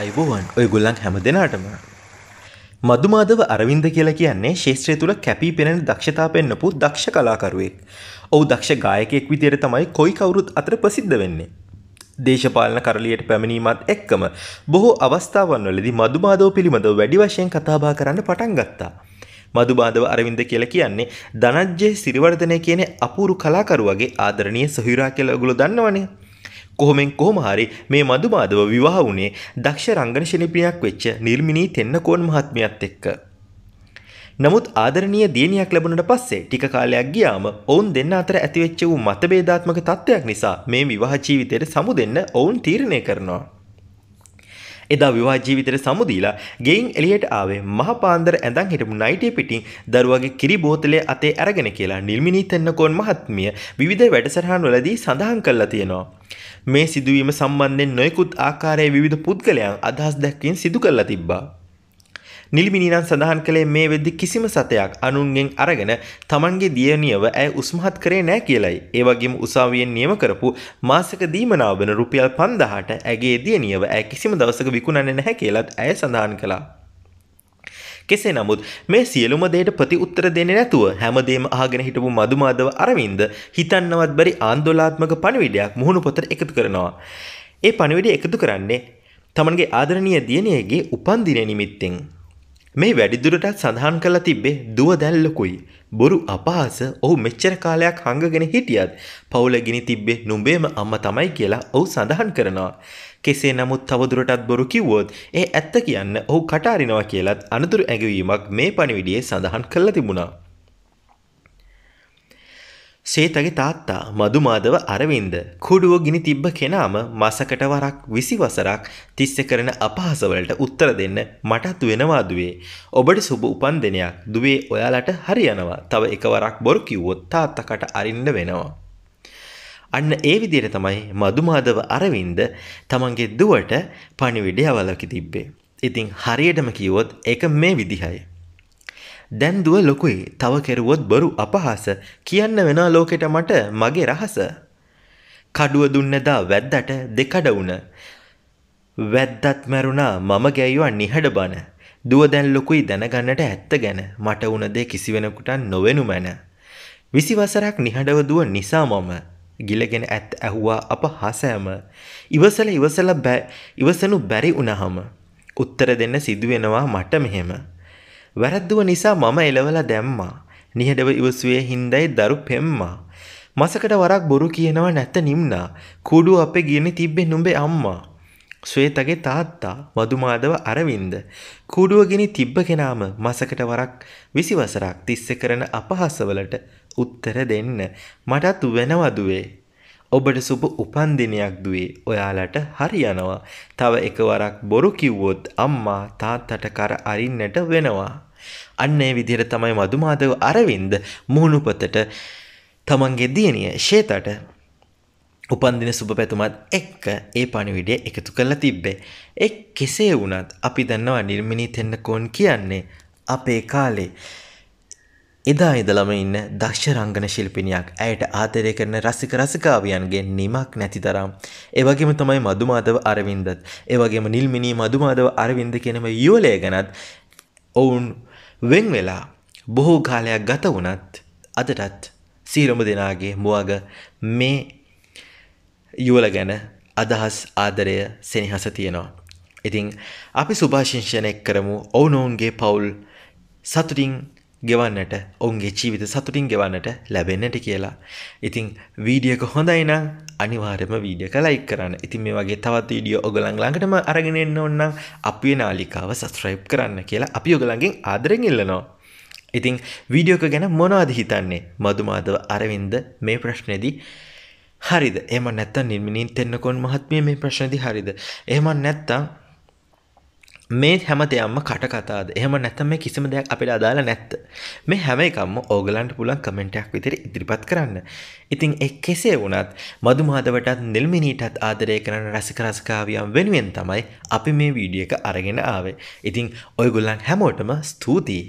අයිබෝවන් ඔයගුල්ලන් හැම දෙනාටම මදුමාදව අරවින්ද කියලා කියන්නේ ශේත්‍රය තුළ කැපී පෙනෙන දක්ෂතා පෙන්න්නපු දක්ෂ කලාකරුවෙක් ඔහු දක්ෂ ගායකෙක් විදියට තමයි කොයි කවුරුත් අතර ප්‍රසිද්ධ වෙන්නේ දේශපාලන කරලියට පැමිණීමත් එක්කම බොහෝ අවස්ථාවන් වලදි මදුමාදව පිළිබඳව වැඩි වශයෙන් කතාබා කරන්න පටන් ගත්තා මදුබාදව අරවින්ද කියල කියන්නේ ධනජ්ජය සිරිවර්ධනය කියන අපූරු කලාකරුවගේ ආදරණය සහිරා කියලා ගුල දන්නවනේ කොහොමෙන් කොහොම හරි මේ මදුමාදව විවාහ වුණේ දක්ෂ රංගන ශිල්පිනියක් වෙච්ච නිර්මිනී තෙන්නකෝන් මහත්මියත් එක්ක. නමුත් ආදරණීය දියණියක් ලැබුණට පස්සේ ටික කාලයක් ගියාම ඔවුන් දෙන්න අතර ඇතිවෙච්ච වූ මතභේදාත්මක තත්ත්වයක් නිසා මේ විවාහ ජීවිතයට සමුදෙන්න ඔවුන් තීරණය කරනවා. එදා විවාහ ජීවිතයට සමුදීලා ගෙයින් එළියට ආවේ මහ පාන්දර ඇඳන් හිටපු නයිටිය පිටින් දරුවගේ කිරි බෝතලය අතේ අරගෙන කියලා නිල්මිනී තෙන්නකෝන් මහත්මිය විවිධ වැඩසටහන් වලදී සඳහන් කළා තියෙනවා. මේ සිදුවීම සම්බන්ධයෙන් නොයෙකුත් ආකාරයේ විවිධ පුද්ගලයන් අදහස් දැක්වීම් සිදු කළා තිබ්බා. නිලිමිනිනන් සඳහන් කළේ මේ වෙද්දි කිසිම සතයක් අනුන්ගෙන් අරගෙන තමන්ගේ දියනියව ඇය උස්මහත් කරේ නෑ කියලයි. ඒවගේම උසාවියෙන් නියම කරපු මාසක දීමනාව වෙන රුපියල් පන්දහට ඇගේ දියනියව ඇ කිසිම දවසක විකුණන්න නැහැ කියලත් ඇය සඳහන් කළා. කෙසේ නමුත් මේ සියලුම දේට ප්‍රති උත්තර දෙන්නේ නැතුව හැමදේම අහගෙන හිටපු මදුමාදව අරවින්ද හිතන්නවත් බැරි ආන්දෝලාත්මක පණිවිඩයක් මුහුණු පොතට එකතු කරනවා. ඒ පණිවිඩය එකතු කරන්නේ තමන්ගේ ආදරණීය දියණියගේ උපන්දිනය නිමිත්තෙන් මේ වැඩිදුරටත් සඳහන් කළ තිබ්බේ දුව දැන් ලොකුයි. බොරු අපහාස ඔහු මෙච්චර කාලයක් හංගගෙන හිටියත් පවුල ගිනි තිබ්බේ නුඹේම අම්මා තමයි කියලා ඔහු සඳහන් කරනවා. කෙසේ නමුත් තවදුරටත් බොරු කිව්වොත් ඒ ඇත්ත කියන්න ඔහු කටාරිනවා කියලත් අනතුරු ඇඟවීමක් මේ පණිවිඩියේ සඳහන් කළ තිබුණා. ශේතගේ තාත්තා මදුමාදව අරවින්ද කුඩුව ගිනි තිබ්බ කෙනාම මසකට වරක් විසි වසරක් තිස්ස කරන අපහසවලට උත්තර දෙන්න මටත් වෙනවා දුවේ. ඔබට සුබ උපන් දෙනයක් දුවේ ඔයාලට හරියනවා තව එකවරක් බොරු කිව්වොත් තාත්තකට අරින්න වෙනවා. අන්න ඒ විදියට තමයි මදුමාදව අරවින්ද තමන්ගේ දුවට පණිවිඩය අවලකි තිබ්බේ. ඉතින් හරියටම කිව්වොත් එක මේ විදිහයි. දැන් දුව ලොකුයි තව කෙරුවොත් බොරු අපහාස කියන්න වෙන ලෝකෙට මට මගේ රහස. කඩුව දුන්නදා වැද්දට දෙකඩ වුණ. වැද්දත් මැරුණා මම ගැයුවා නිහඬ බන. දුව දැන් ලොකුයි දැනගන්නට ඇත්ත ගැන මට වුණ දේ කිසිවෙනකුට නොවෙනු මැන. විසි වසරක් නිහඬව දුව නිසා මම ගිලගෙන ඇත් ඇහුවා අප හසෑම ඉවසල ඉවසල ඉවසනු බැරි උනහම උත්තර දෙන්න සිදුවෙනවා මට මෙහෙම වැරද්දුව නිසා මම එලවලා දැම්මා. නිහඬව ඉවසුවේ හින්දයි දරු පෙම්මා. මසකට වරක් බොරු කියනවා නැත නිම්නා. කුඩු අපේ ගියනේ තිබ්බේ නුඹේ අම්මා. ශ්වේතගේ තාත්තා මදුමාදව අරවින්ද කුඩුවගෙන තිබ්බ කෙනාම මසකට වරක් විසිවසරක් තිස්ස කරන අපහසවලට උත්තර දෙන්න මටත් වෙනවදුවේ ඔබට සුබ උපන්දිනයක් දුවේ ඔයාලට හරියනවා තව එකවරක් බොරු කිව්වොත් අම්මා තාත්තට කර අරින්නට වෙනවා අන්න ඒ විදිහට තමයි මදුමාදව අරවින්ද මුහුණුපතට තමන්ගේ දියණිය ශේතට උපන්දින සුබ පැතුමත් එක්ක ඒ පණිවිඩය එකතු කරලා තිබ්බේ. එක් කෙසේ වුණත් අපි දන්නවා නිර්මිණී තෙන්නකෝන් කියන්නේ අපේ කාලේ. එදා ඉදලම ඉන්න දක්ෂ රංගන ශිල්පිනියක් ඇයට ආදරය කරන රසික රසිකාවියන්ගේ නිමක් නැති තරම්. එවගේම තමයි මදුමාදව අරවින්දත්. එවගේම නිල්මිනී මදුමාදව අරවින්ද කෙනම යුවලය ගැනත් ඔවුන් වෙන් වෙලා බොහෝ කාලයක් ගත වුණත් අදටත් සීලොම දෙනාගේ මුවග මේ යුවල ගැන අදහස් ආදරය සෙනහස තියෙනවා. ඉතිං අපි සුභාශිංෂණයක් කරමු ඔවුනොවුන්ගේ පවුල් සතුටින් ගෙවන්නට ඔවුන්ගේ ජීවිත සතුටින් ගෙවන්නට ලැබෙන්නට කියලා. ඉතිං වීඩියක හොඳයිනම් අනිවාර්යම වීඩියක ලයික් කරන්න. ඉතින් මේ වගේ තවත් වීඩියෝ ඔයගලන් ළඟටම අරගෙන එන්න ඕන නම් අපේ නාලිකාව subscribe කරන්න කියලා අපි ඔයගලන්ගෙන් ආදරෙන් ඉල්ලනවා. ඉතින් වීඩියෝක ගැන මොනවද හිතන්නේ? මදුමාදව අරවින්ද මේ ප්‍රශ්නේදී හරිද? එහෙම නැත්නම් නිර්මිනින් තෙන්නකොන් මහත්මිය මේ ප්‍රශ්නේදී හරිද? එහෙම නැත්නම් මේ හැම දෙයම්ම කටකතාද එහම නැතම මේ කිසිම දෙයක් අපිට අදාලා නැත්ත මේ හැම එකම ඕගලන්ට පුලන් කමෙන්ටයක් විතර ඉදිරිපත් කරන්න ඉතිං එ කෙසේ වුණත් මදු මාදවටත් නිල්මිනීටත් ආදරය කරන රසික රසකාවියම් වෙනුවෙන් තමයි අපි මේ වීඩිය එක අරගෙන ආවේ ඉතිං ඔයගුල්ලන් හැමෝටම ස්තුතියි